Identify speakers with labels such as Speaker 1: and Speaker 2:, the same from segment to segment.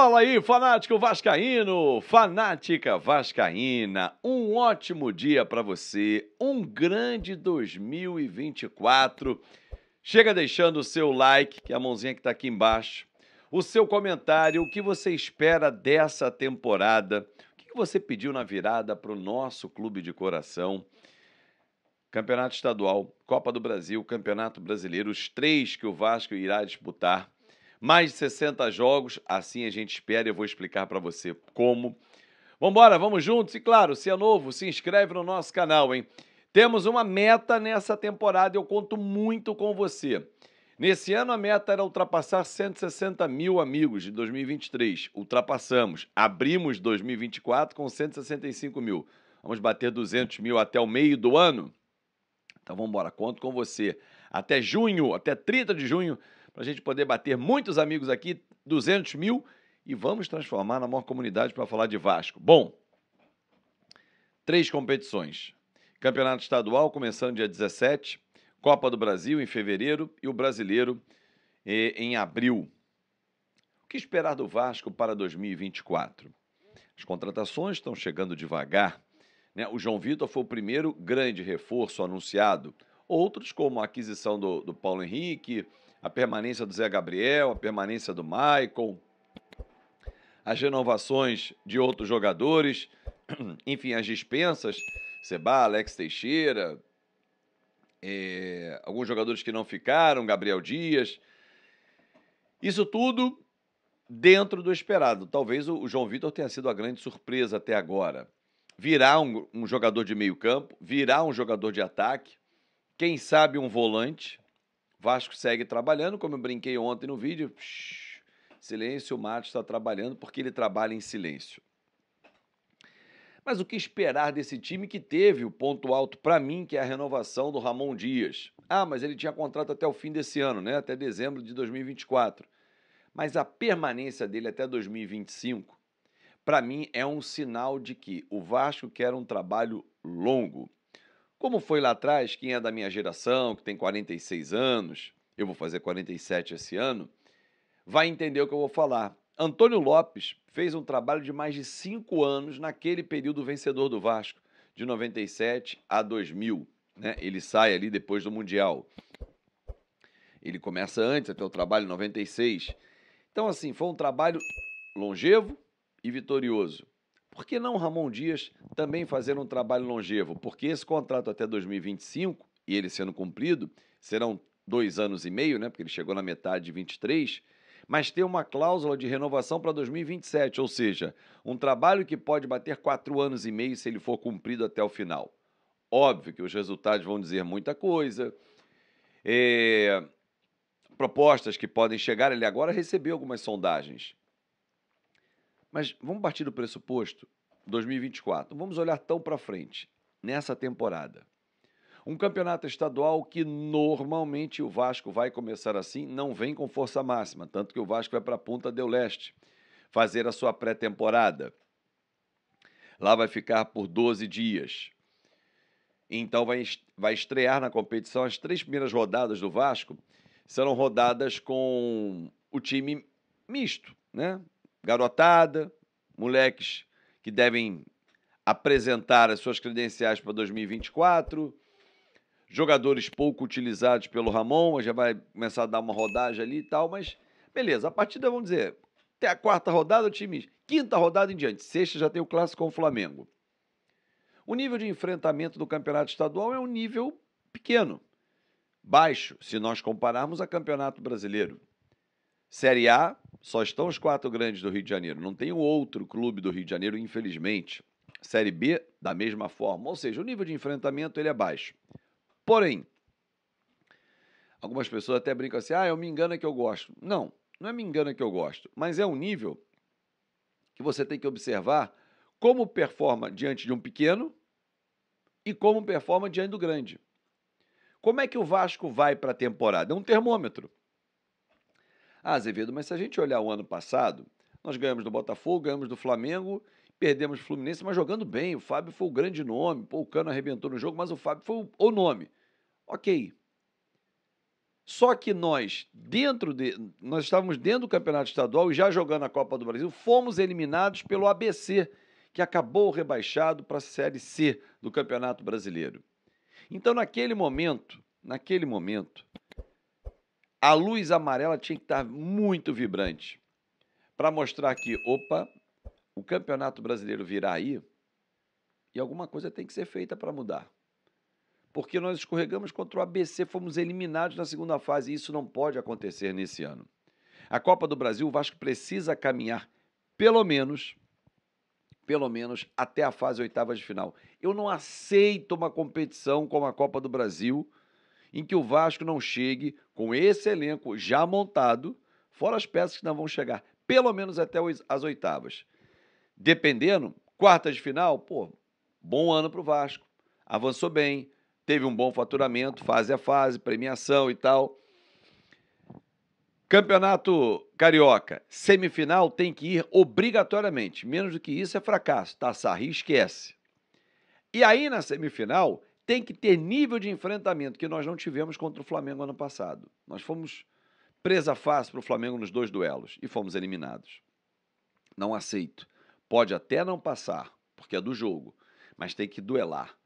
Speaker 1: Fala aí, fanático vascaíno, fanática vascaína. Um ótimo dia para você, um grande 2024. Chega deixando o seu like, que é a mãozinha que está aqui embaixo. O seu comentário, o que você espera dessa temporada? O que você pediu na virada para o nosso clube de coração? Campeonato Estadual, Copa do Brasil, Campeonato Brasileiro, os três que o Vasco irá disputar mais de 60 jogos, assim a gente espera e eu vou explicar para você como. Vambora, vamos juntos e claro, se é novo, se inscreve no nosso canal, hein? Temos uma meta nessa temporada, eu conto muito com você. Nesse ano a meta era ultrapassar 160 mil amigos de 2023. Ultrapassamos. Abrimos 2024 com 165 mil. Vamos bater 200 mil até o meio do ano? Então vamos embora, conto com você. Até junho, até 30 de junho, para a gente poder bater muitos amigos aqui, 200 mil, e vamos transformar na maior comunidade para falar de Vasco. Bom, três competições. Campeonato Estadual começando dia 17, Copa do Brasil em fevereiro e o Brasileiro eh, em abril. O que esperar do Vasco para 2024? As contratações estão chegando devagar. Né? O João Vitor foi o primeiro grande reforço anunciado. Outros, como a aquisição do, do Paulo Henrique, a permanência do Zé Gabriel, a permanência do Maicon, as renovações de outros jogadores, enfim, as dispensas, Seba, Alex Teixeira, é, alguns jogadores que não ficaram, Gabriel Dias. Isso tudo dentro do esperado. Talvez o, João Vitor tenha sido a grande surpresa até agora. Virá um, um jogador de meio campo, virá um jogador de ataque, quem sabe um volante, Vasco segue trabalhando, como eu brinquei ontem no vídeo. Psh, silêncio, o Matos está trabalhando porque ele trabalha em silêncio. Mas o que esperar desse time que teve o ponto alto para mim, que é a renovação do Ramon Dias? Ah, mas ele tinha contrato até o fim desse ano, né? Até dezembro de 2024. Mas a permanência dele até 2025, para mim, é um sinal de que o Vasco quer um trabalho longo. Como foi lá atrás, quem é da minha geração, que tem 46 anos, eu vou fazer 47 esse ano, vai entender o que eu vou falar. Antônio Lopes fez um trabalho de mais de cinco anos naquele período vencedor do Vasco, de 97 a 2000. Né? Ele sai ali depois do Mundial. Ele começa antes, até o trabalho em 96. Então, assim, foi um trabalho longevo e vitorioso por que não Ramon Dias também fazer um trabalho longevo? Porque esse contrato até 2025, e ele sendo cumprido, serão dois anos e meio, né? Porque ele chegou na metade de 23, mas tem uma cláusula de renovação para 2027, ou seja, um trabalho que pode bater quatro anos e meio se ele for cumprido até o final. Óbvio que os resultados vão dizer muita coisa. É... Propostas que podem chegar, ele agora recebeu algumas sondagens. Mas vamos partir do pressuposto 2024. Vamos olhar tão para frente nessa temporada. Um campeonato estadual que normalmente o Vasco vai começar assim, não vem com força máxima, tanto que o Vasco vai para a Punta del Leste fazer a sua pré-temporada. Lá vai ficar por 12 dias. Então vai, vai estrear na competição as três primeiras rodadas do Vasco serão rodadas com o time misto, né? garotada, moleques que devem apresentar as suas credenciais para 2024, jogadores pouco utilizados pelo Ramon, já vai começar a dar uma rodagem ali e tal, mas beleza, a partida, vamos dizer, até a quarta rodada o time, quinta rodada em diante, sexta já tem o clássico com o Flamengo. O nível de enfrentamento do campeonato estadual é um nível pequeno, baixo, se nós compararmos a campeonato brasileiro. Série A, só estão os quatro grandes do Rio de Janeiro. Não tem outro clube do Rio de Janeiro, infelizmente. Série B, da mesma forma. Ou seja, o nível de enfrentamento ele é baixo. Porém, algumas pessoas até brincam assim: ah, eu me engano é que eu gosto. Não, não é me engano é que eu gosto, mas é um nível que você tem que observar como performa diante de um pequeno e como performa diante do grande. Como é que o Vasco vai para a temporada? É um termômetro. Ah, Azevedo, mas se a gente olhar o ano passado, nós ganhamos do Botafogo, ganhamos do Flamengo, perdemos do Fluminense, mas jogando bem. O Fábio foi o grande nome. Pô, o Cano arrebentou no jogo, mas o Fábio foi o nome. Ok. Só que nós, dentro de. Nós estávamos dentro do Campeonato Estadual e já jogando a Copa do Brasil, fomos eliminados pelo ABC, que acabou rebaixado para a Série C do Campeonato Brasileiro. Então, naquele momento, naquele momento, a luz amarela tinha que estar muito vibrante para mostrar que, opa, o Campeonato Brasileiro virá aí e alguma coisa tem que ser feita para mudar. Porque nós escorregamos contra o ABC, fomos eliminados na segunda fase e isso não pode acontecer nesse ano. A Copa do Brasil, o Vasco precisa caminhar pelo menos pelo menos até a fase oitava de final. Eu não aceito uma competição como a Copa do Brasil em que o Vasco não chegue com esse elenco já montado, fora as peças que não vão chegar, pelo menos até as oitavas. Dependendo, quartas de final, pô, bom ano para o Vasco. Avançou bem, teve um bom faturamento, fase a fase, premiação e tal. Campeonato Carioca, semifinal tem que ir obrigatoriamente. Menos do que isso é fracasso. Tassarri tá, esquece. E aí na semifinal tem que ter nível de enfrentamento que nós não tivemos contra o Flamengo ano passado. Nós fomos presa fácil para o Flamengo nos dois duelos e fomos eliminados. Não aceito. Pode até não passar, porque é do jogo, mas tem que duelar.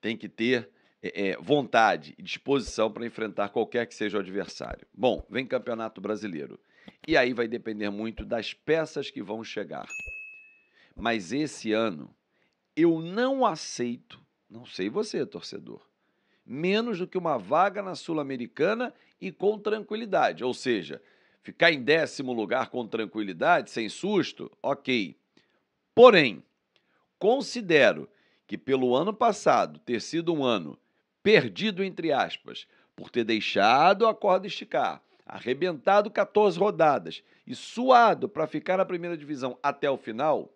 Speaker 1: Tem que ter é, é vontade e disposição para enfrentar qualquer que seja o adversário. Bom, vem Campeonato Brasileiro. E aí vai depender muito das peças que vão chegar. Mas esse ano eu não aceito não sei você, torcedor. Menos do que uma vaga na Sul-Americana e com tranquilidade. Ou seja, ficar em décimo lugar com tranquilidade, sem susto, ok. Porém, considero que pelo ano passado ter sido um ano perdido, entre aspas, por ter deixado a corda esticar, arrebentado 14 rodadas e suado para ficar na primeira divisão até o final,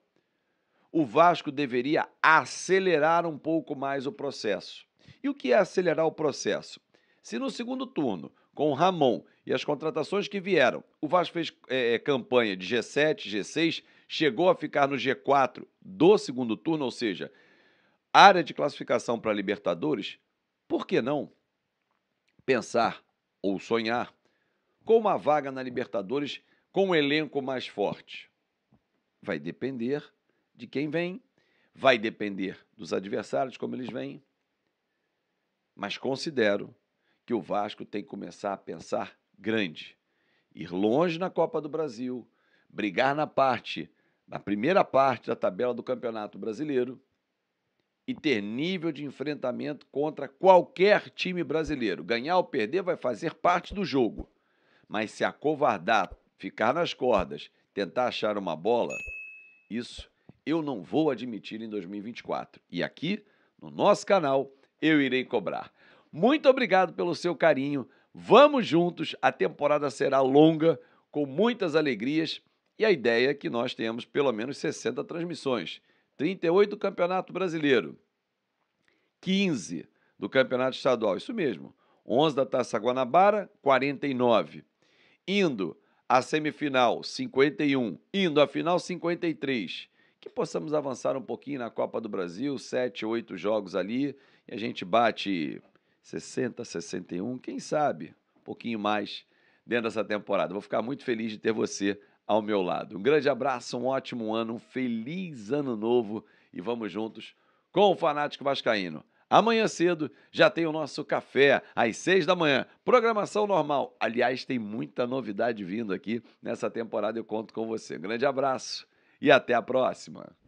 Speaker 1: o Vasco deveria acelerar um pouco mais o processo. E o que é acelerar o processo? Se no segundo turno, com o Ramon e as contratações que vieram, o Vasco fez é, é campanha de G7, G6, chegou a ficar no G4 do segundo turno, ou seja, área de classificação para Libertadores, por que não pensar ou sonhar com uma vaga na Libertadores com um elenco mais forte? Vai depender de quem vem, vai depender dos adversários, como eles vêm. Mas considero que o Vasco tem que começar a pensar grande, ir longe na Copa do Brasil, brigar na parte, na primeira parte da tabela do Campeonato Brasileiro e ter nível de enfrentamento contra qualquer time brasileiro. Ganhar ou perder vai fazer parte do jogo, mas se acovardar, ficar nas cordas, tentar achar uma bola, isso eu não vou admitir em 2024. E aqui, no nosso canal, eu irei cobrar. Muito obrigado pelo seu carinho. Vamos juntos, a temporada será longa, com muitas alegrias e a ideia é que nós tenhamos pelo menos 60 transmissões. 38 do Campeonato Brasileiro, 15 do Campeonato Estadual, isso mesmo. 11 da Taça Guanabara, 49. Indo à semifinal, 51. Indo à final, 53 que possamos avançar um pouquinho na Copa do Brasil, sete, oito jogos ali, e a gente bate 60, 61, quem sabe, um pouquinho mais dentro dessa temporada. Vou ficar muito feliz de ter você ao meu lado. Um grande abraço, um ótimo ano, um feliz ano novo e vamos juntos com o Fanático Vascaíno. Amanhã cedo já tem o nosso café às seis da manhã. Programação normal. Aliás, tem muita novidade vindo aqui nessa temporada. Eu conto com você. Um grande abraço e até a próxima!